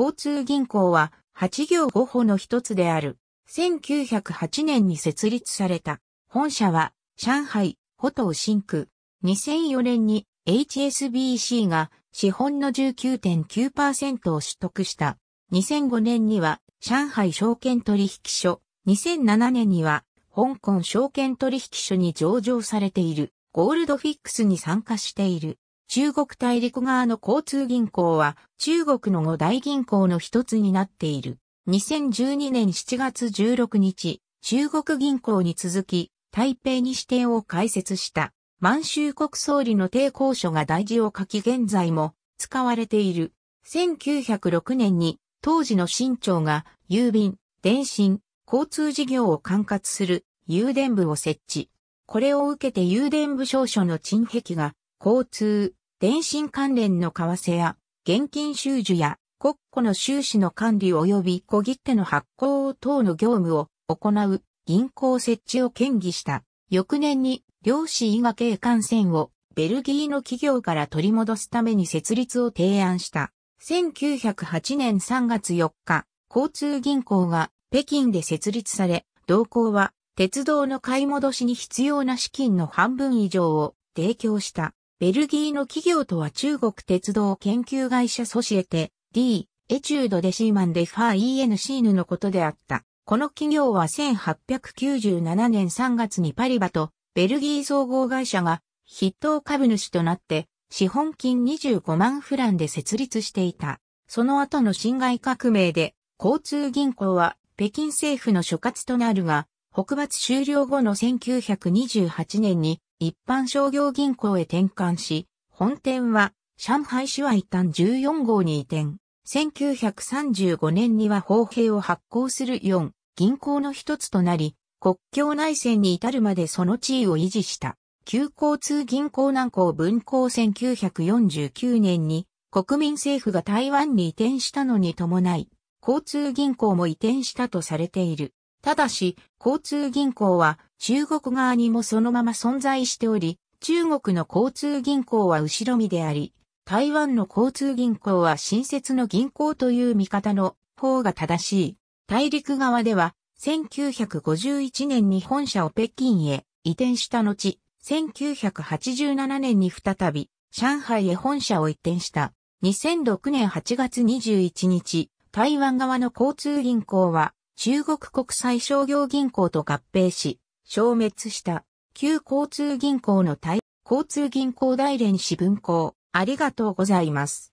交通銀行は8行5歩の一つである。1908年に設立された。本社は上海、保東新区。2004年に HSBC が資本の19.9%を取得した。2005年には上海証券取引所。2007年には香港証券取引所に上場されている。ゴールドフィックスに参加している。中国大陸側の交通銀行は中国の五大銀行の一つになっている。2012年7月16日、中国銀行に続き、台北に支店を開設した、満州国総理の抵抗書が大事を書き現在も使われている。1906年に当時の新庁が郵便、電信、交通事業を管轄する郵電部を設置。これを受けて郵電部少書の陳壁が交通、電信関連の為替や、現金収受や、国庫の収支の管理及び小切手の発行等の業務を行う銀行設置を建議した。翌年に、漁師・医学系幹線をベルギーの企業から取り戻すために設立を提案した。1908年3月4日、交通銀行が北京で設立され、同行は鉄道の買い戻しに必要な資金の半分以上を提供した。ベルギーの企業とは中国鉄道研究会社ソシエテ、D、エチュードデシーマンデファー ENC ヌのことであった。この企業は1897年3月にパリバとベルギー総合会社が筆頭株主となって資本金25万フランで設立していた。その後の侵害革命で交通銀行は北京政府の所轄となるが、北伐終了後の1928年に一般商業銀行へ転換し、本店は上海市は一旦14号に移転。1935年には法兵を発行する4銀行の一つとなり、国境内戦に至るまでその地位を維持した。旧交通銀行南港分校1949年に国民政府が台湾に移転したのに伴い、交通銀行も移転したとされている。ただし、交通銀行は中国側にもそのまま存在しており、中国の交通銀行は後ろ身であり、台湾の交通銀行は新設の銀行という見方の方が正しい。大陸側では、1951年に本社を北京へ移転した後、1987年に再び上海へ本社を移転した。2006年8月21日、台湾側の交通銀行は中国国際商業銀行と合併し、消滅した旧交通銀行の対交通銀行大連市分行。ありがとうございます。